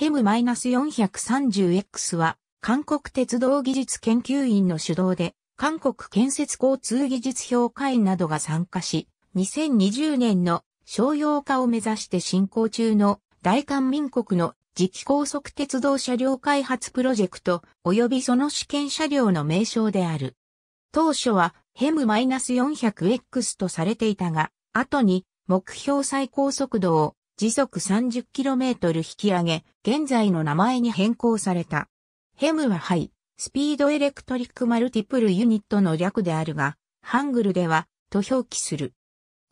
ヘム -430X は、韓国鉄道技術研究院の主導で、韓国建設交通技術評価員などが参加し、2020年の商用化を目指して進行中の大韓民国の次期高速鉄道車両開発プロジェクト及びその試験車両の名称である。当初はヘム -400X とされていたが、後に目標最高速度を時速 30km 引き上げ、現在の名前に変更された。ヘムはハイ、スピードエレクトリックマルティプルユニットの略であるが、ハングルでは、と表記する。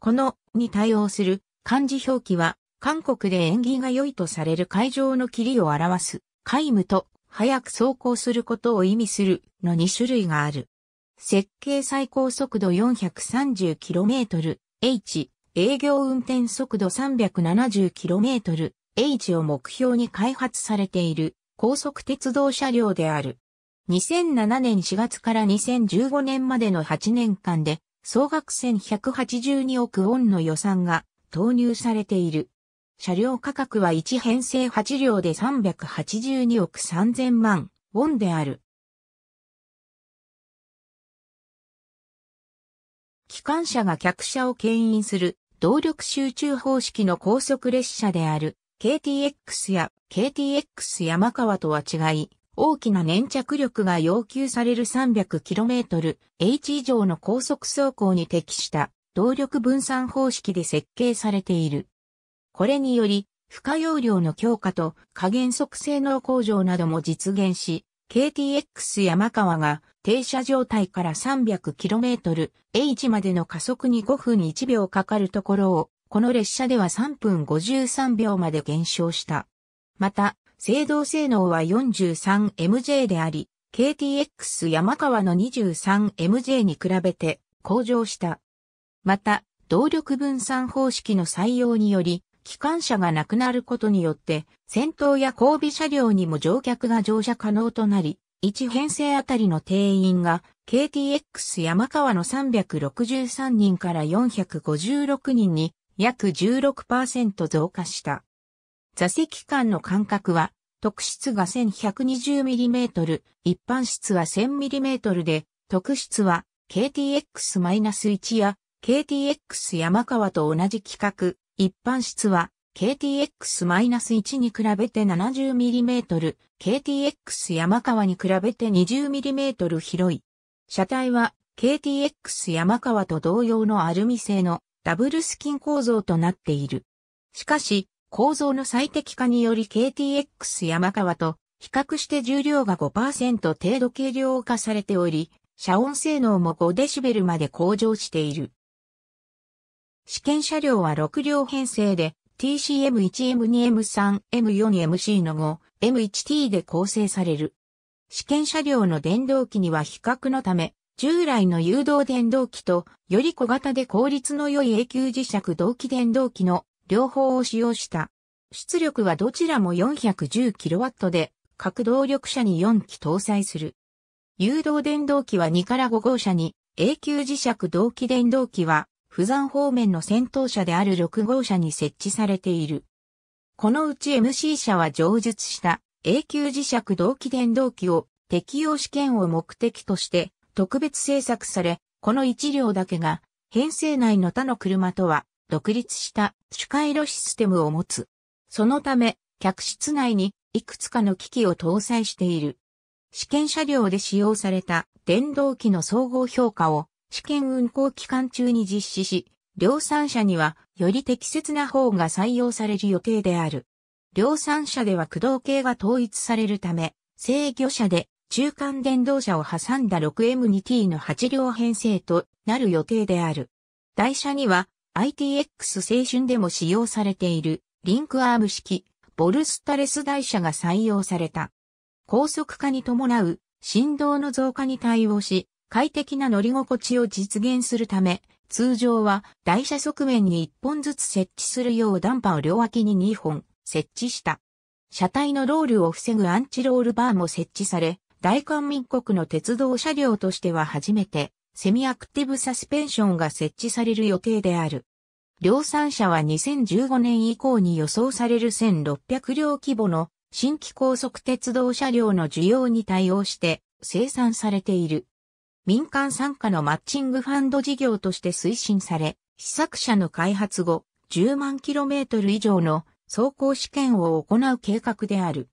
この、に対応する、漢字表記は、韓国で縁起が良いとされる会場の霧を表す、皆無と、早く走行することを意味する、の2種類がある。設計最高速度 430km、H、営業運転速度 370km H を目標に開発されている高速鉄道車両である。2007年4月から2015年までの8年間で総額1182億ウォンの予算が投入されている。車両価格は1編成8両で382億3000万ウォンである。観車が客車を牽引する動力集中方式の高速列車である KTX や KTX 山川とは違い、大きな粘着力が要求される 300km/h 以上の高速走行に適した動力分散方式で設計されている。これにより、負荷容量の強化と加減速性能向上なども実現し、KTX 山川が停車状態から 300kmh までの加速に5分1秒かかるところを、この列車では3分53秒まで減少した。また、制動性能は 43MJ であり、KTX 山川の 23MJ に比べて向上した。また、動力分散方式の採用により、機関車がなくなることによって、戦闘や交尾車両にも乗客が乗車可能となり、1編成あたりの定員が KTX 山川の363人から456人に約16%増加した。座席間の間隔は特室が 1120mm、一般室は 1000mm で、特室は KTX-1 や KTX 山川と同じ規格、一般室は KTX-1 に比べて 70mm、KTX 山川に比べて 20mm 広い。車体は KTX 山川と同様のアルミ製のダブルスキン構造となっている。しかし、構造の最適化により KTX 山川と比較して重量が5%程度軽量化されており、遮音性能も 5dB まで向上している。試験車両は6両編成で TCM1M2M3M4MC の後、m 1 t で構成される。試験車両の電動機には比較のため、従来の誘導電動機とより小型で効率の良い永久磁石同期電動機の両方を使用した。出力はどちらも 410kW で、各動力車に4機搭載する。誘導電動機は2から5号車に、永久磁石同期電動機は釜山方面の戦闘車である6号車に設置されている。このうち MC 車は上述した永久磁石同期電動機を適用試験を目的として特別製作され、この1両だけが編成内の他の車とは独立した主回路システムを持つ。そのため、客室内にいくつかの機器を搭載している。試験車両で使用された電動機の総合評価を試験運行期間中に実施し、量産車にはより適切な方が採用される予定である。量産車では駆動系が統一されるため、制御車で中間電動車を挟んだ 6M2T の8両編成となる予定である。台車には ITX 青春でも使用されているリンクアーム式ボルスタレス台車が採用された。高速化に伴う振動の増加に対応し、快適な乗り心地を実現するため、通常は台車側面に1本ずつ設置するようダンパを両脇に2本設置した。車体のロールを防ぐアンチロールバーも設置され、大韓民国の鉄道車両としては初めて、セミアクティブサスペンションが設置される予定である。量産車は2015年以降に予想される1600両規模の新規高速鉄道車両の需要に対応して生産されている。民間参加のマッチングファンド事業として推進され、試作車の開発後、10万トル以上の走行試験を行う計画である。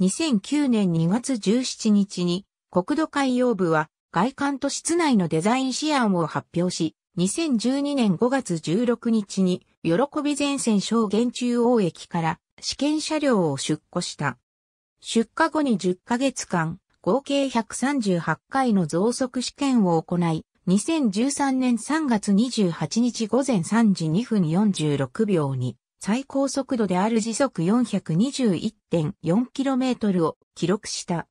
2009年2月17日に国土海洋部は外観と室内のデザイン試案を発表し、2012年5月16日に喜び前線小原中央駅から試験車両を出庫した。出荷後に10ヶ月間、合計138回の増速試験を行い、2013年3月28日午前3時2分46秒に、最高速度である時速 421.4km を記録した。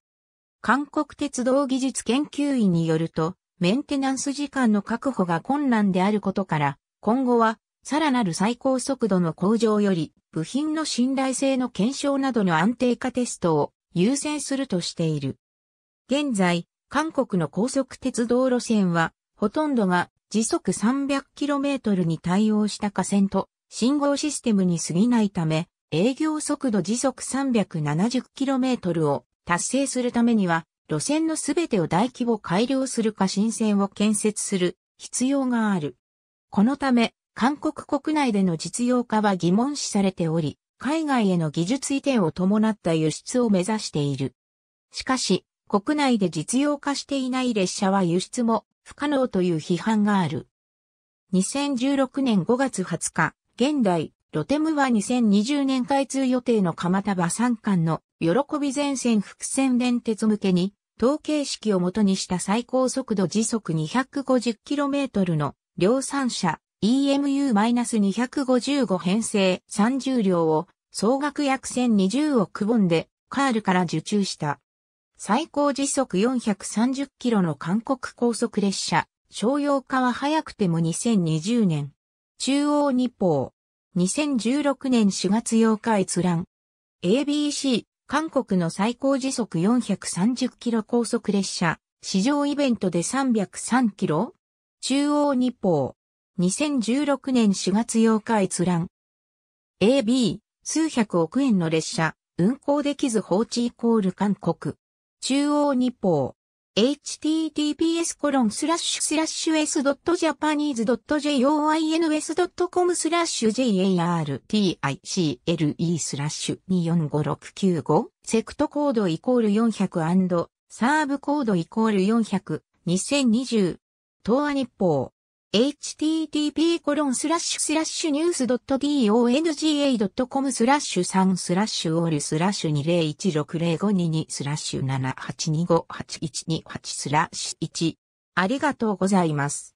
韓国鉄道技術研究院によると、メンテナンス時間の確保が困難であることから、今後は、さらなる最高速度の向上より、部品の信頼性の検証などの安定化テストを優先するとしている。現在、韓国の高速鉄道路線は、ほとんどが時速 300km に対応した架線と信号システムに過ぎないため、営業速度時速 370km を達成するためには、路線のすべてを大規模改良するか新線を建設する必要がある。このため、韓国国内での実用化は疑問視されており、海外への技術移転を伴った輸出を目指している。しかし、国内で実用化していない列車は輸出も不可能という批判がある。2016年5月20日、現代、ロテムは2020年開通予定の蒲田場山間の喜び前線伏線電鉄向けに、統計式をもとにした最高速度時速 250km の量産車 EMU-255 編成30両を総額約1020億本ンでカールから受注した。最高時速430キロの韓国高速列車、商用化は早くても2020年。中央日報。2016年4月8日閲覧。ABC、韓国の最高時速430キロ高速列車、市場イベントで303キロ中央日報。2016年4月8日閲覧。AB、数百億円の列車、運行できず放置イコール韓国。中央日報。https コロンスラッシュスラッシュ s.japanese.joins.com スラッシュ jarticle スラッシュ245695セクトコードイコール400サーブコードイコール400 2020東亜日報 http://news.donga.com スラッシュ3スラッシュオールスラッシュ20160522スラッシュ78258128スラッシュ1ありがとうございます。